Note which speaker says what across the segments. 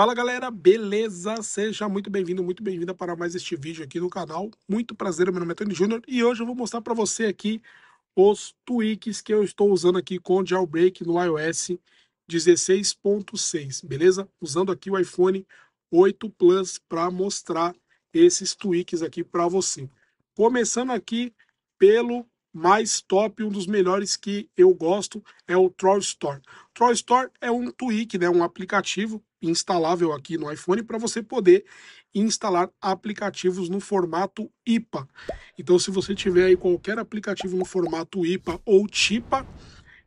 Speaker 1: Fala galera, beleza? Seja muito bem-vindo, muito bem-vinda para mais este vídeo aqui no canal. Muito prazer, meu nome é Tony Júnior e hoje eu vou mostrar para você aqui os tweaks que eu estou usando aqui com jailbreak no iOS 16.6, beleza? Usando aqui o iPhone 8 Plus para mostrar esses tweaks aqui para você. Começando aqui pelo mais top, um dos melhores que eu gosto é o Troll Store. Troll Store é um tweak, né, um aplicativo instalável aqui no iPhone para você poder instalar aplicativos no formato IPA. Então, se você tiver aí qualquer aplicativo no formato IPA ou TIPA,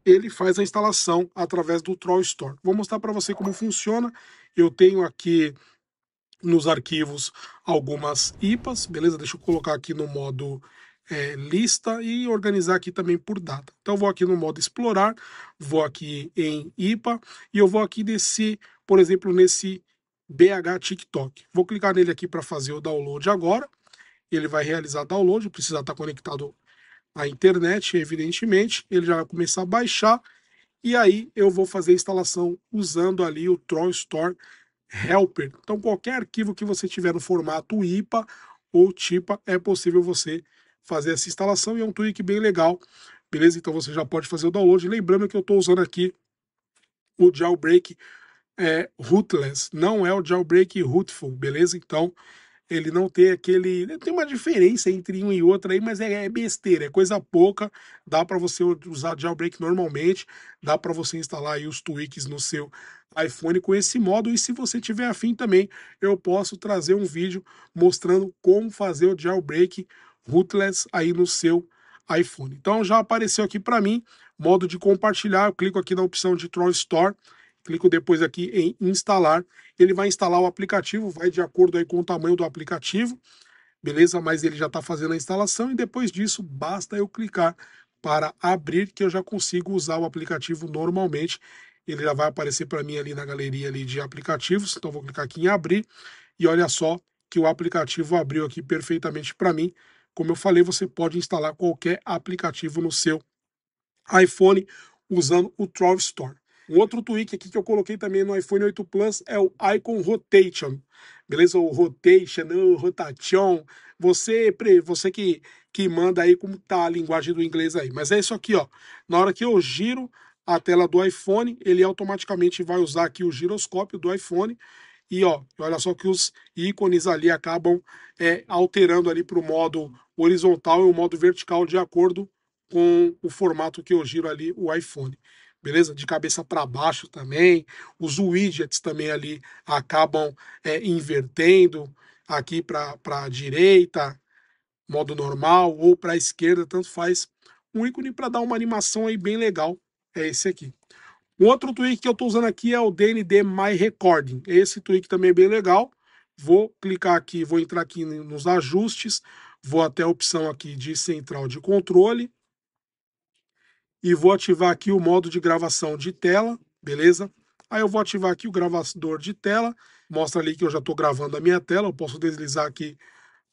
Speaker 1: ele faz a instalação através do Troll Store. Vou mostrar para você como funciona. Eu tenho aqui nos arquivos algumas IPAs, beleza? Deixa eu colocar aqui no modo é, lista e organizar aqui também por data. Então, eu vou aqui no modo explorar, vou aqui em IPA e eu vou aqui nesse, por exemplo, nesse BH TikTok. Vou clicar nele aqui para fazer o download agora. Ele vai realizar download, precisa estar conectado à internet, evidentemente. Ele já vai começar a baixar e aí eu vou fazer a instalação usando ali o Troll Store Helper. Então, qualquer arquivo que você tiver no formato IPA ou TIPA, é possível você fazer essa instalação e é um tweak bem legal, beleza? Então você já pode fazer o download. Lembrando que eu estou usando aqui o jailbreak é, rootless, não é o jailbreak rootful, beleza? Então ele não tem aquele. Tem uma diferença entre um e outro aí, mas é, é besteira, é coisa pouca. Dá para você usar jailbreak normalmente, dá para você instalar aí os tweaks no seu iPhone com esse modo. E se você tiver afim também, eu posso trazer um vídeo mostrando como fazer o jailbreak Rootless aí no seu iPhone. Então já apareceu aqui para mim modo de compartilhar. Eu clico aqui na opção de Troll Store, clico depois aqui em instalar. Ele vai instalar o aplicativo, vai de acordo aí com o tamanho do aplicativo, beleza? Mas ele já está fazendo a instalação e depois disso basta eu clicar para abrir que eu já consigo usar o aplicativo normalmente. Ele já vai aparecer para mim ali na galeria ali de aplicativos. Então vou clicar aqui em abrir e olha só que o aplicativo abriu aqui perfeitamente para mim. Como eu falei, você pode instalar qualquer aplicativo no seu iPhone usando o Trove Store. Um outro tweak aqui que eu coloquei também no iPhone 8 Plus é o Icon Rotation. Beleza? O Rotation, o Rotation. Você, você que, que manda aí como tá a linguagem do inglês aí. Mas é isso aqui, ó. Na hora que eu giro a tela do iPhone, ele automaticamente vai usar aqui o giroscópio do iPhone e ó, olha só que os ícones ali acabam é, alterando ali para o modo horizontal e o modo vertical de acordo com o formato que eu giro ali o iPhone. Beleza? De cabeça para baixo também. Os widgets também ali acabam é, invertendo aqui para a direita, modo normal, ou para a esquerda, tanto faz. Um ícone para dar uma animação aí bem legal é esse aqui. Um outro tweak que eu estou usando aqui é o DND My Recording. Esse tweak também é bem legal. Vou clicar aqui, vou entrar aqui nos ajustes, vou até a opção aqui de central de controle e vou ativar aqui o modo de gravação de tela, beleza? Aí eu vou ativar aqui o gravador de tela, mostra ali que eu já estou gravando a minha tela, eu posso deslizar aqui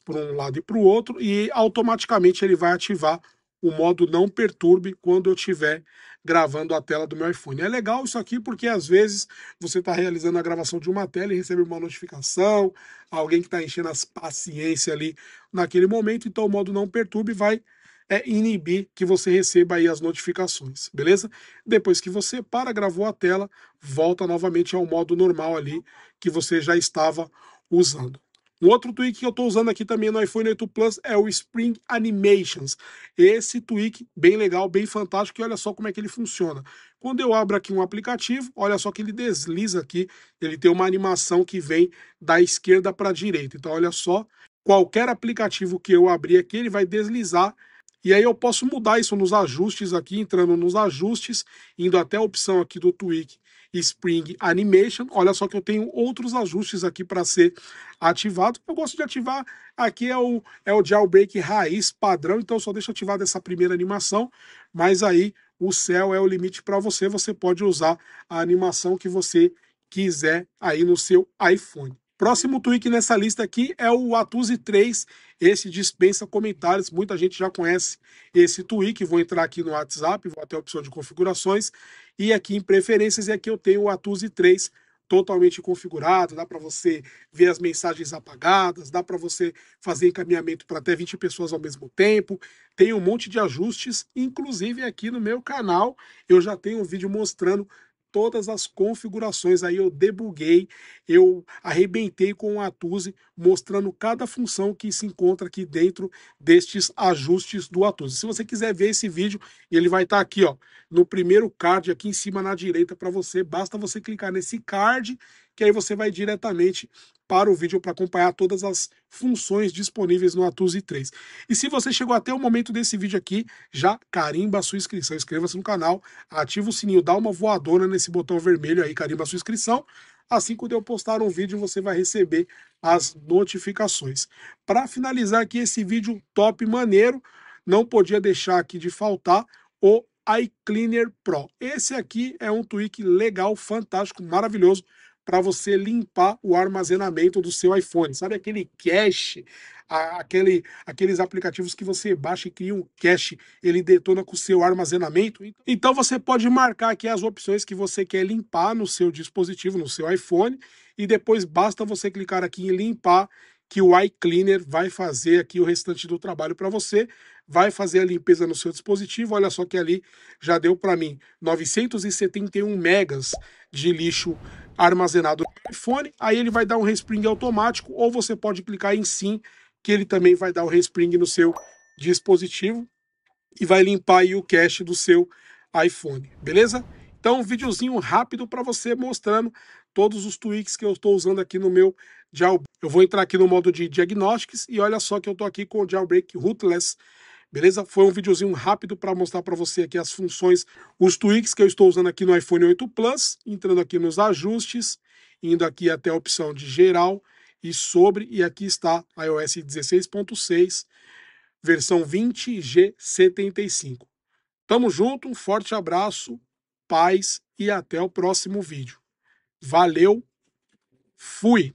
Speaker 1: para um lado e para o outro e automaticamente ele vai ativar o modo não perturbe quando eu estiver gravando a tela do meu iPhone. É legal isso aqui porque às vezes você está realizando a gravação de uma tela e recebe uma notificação, alguém que está enchendo as paciência ali naquele momento, então o modo não perturbe vai é, inibir que você receba aí as notificações, beleza? Depois que você para, gravou a tela, volta novamente ao modo normal ali que você já estava usando. Um outro tweak que eu estou usando aqui também no iPhone 8 Plus é o Spring Animations. Esse tweak bem legal, bem fantástico, e olha só como é que ele funciona. Quando eu abro aqui um aplicativo, olha só que ele desliza aqui, ele tem uma animação que vem da esquerda para a direita. Então olha só, qualquer aplicativo que eu abrir aqui, ele vai deslizar e aí eu posso mudar isso nos ajustes aqui, entrando nos ajustes, indo até a opção aqui do Tweak Spring Animation. Olha só que eu tenho outros ajustes aqui para ser ativado. Eu gosto de ativar, aqui é o, é o jailbreak raiz padrão, então só deixa ativado essa primeira animação, mas aí o céu é o limite para você, você pode usar a animação que você quiser aí no seu iPhone. Próximo tweak nessa lista aqui é o Atuzi 3. Esse dispensa comentários, muita gente já conhece esse tweak. Vou entrar aqui no WhatsApp, vou até a opção de configurações e aqui em preferências e aqui eu tenho o Atuzi 3 totalmente configurado, dá para você ver as mensagens apagadas, dá para você fazer encaminhamento para até 20 pessoas ao mesmo tempo. Tem um monte de ajustes, inclusive aqui no meu canal eu já tenho um vídeo mostrando todas as configurações. Aí eu debuguei, eu arrebentei com o Atuse, mostrando cada função que se encontra aqui dentro destes ajustes do Atuse. Se você quiser ver esse vídeo, ele vai estar tá aqui ó, no primeiro card, aqui em cima na direita para você. Basta você clicar nesse card, que aí você vai diretamente para o vídeo para acompanhar todas as funções disponíveis no Atuse 3. E se você chegou até o momento desse vídeo aqui, já carimba a sua inscrição, inscreva-se no canal, ativa o sininho, dá uma voadora nesse nesse botão vermelho aí, carimba sua inscrição. Assim quando eu postar um vídeo, você vai receber as notificações. Para finalizar aqui esse vídeo top maneiro, não podia deixar aqui de faltar o iCleaner Pro. Esse aqui é um tweak legal, fantástico, maravilhoso para você limpar o armazenamento do seu iPhone. Sabe aquele cache, aquele, aqueles aplicativos que você baixa e cria um cache, ele detona com o seu armazenamento? Então você pode marcar aqui as opções que você quer limpar no seu dispositivo, no seu iPhone, e depois basta você clicar aqui em limpar que o iCleaner vai fazer aqui o restante do trabalho para você vai fazer a limpeza no seu dispositivo. Olha só que ali já deu para mim 971 megas de lixo armazenado no iPhone. Aí ele vai dar um respring automático ou você pode clicar em sim, que ele também vai dar o um respring no seu dispositivo e vai limpar o cache do seu iPhone, beleza? Então, um videozinho rápido para você mostrando todos os tweaks que eu estou usando aqui no meu jailbreak. Eu vou entrar aqui no modo de diagnósticos e olha só que eu estou aqui com o jailbreak rootless Beleza? Foi um videozinho rápido para mostrar para você aqui as funções, os tweaks que eu estou usando aqui no iPhone 8 Plus, entrando aqui nos ajustes, indo aqui até a opção de geral e sobre, e aqui está iOS 16.6, versão 20G75. Tamo junto, um forte abraço, paz e até o próximo vídeo. Valeu, fui!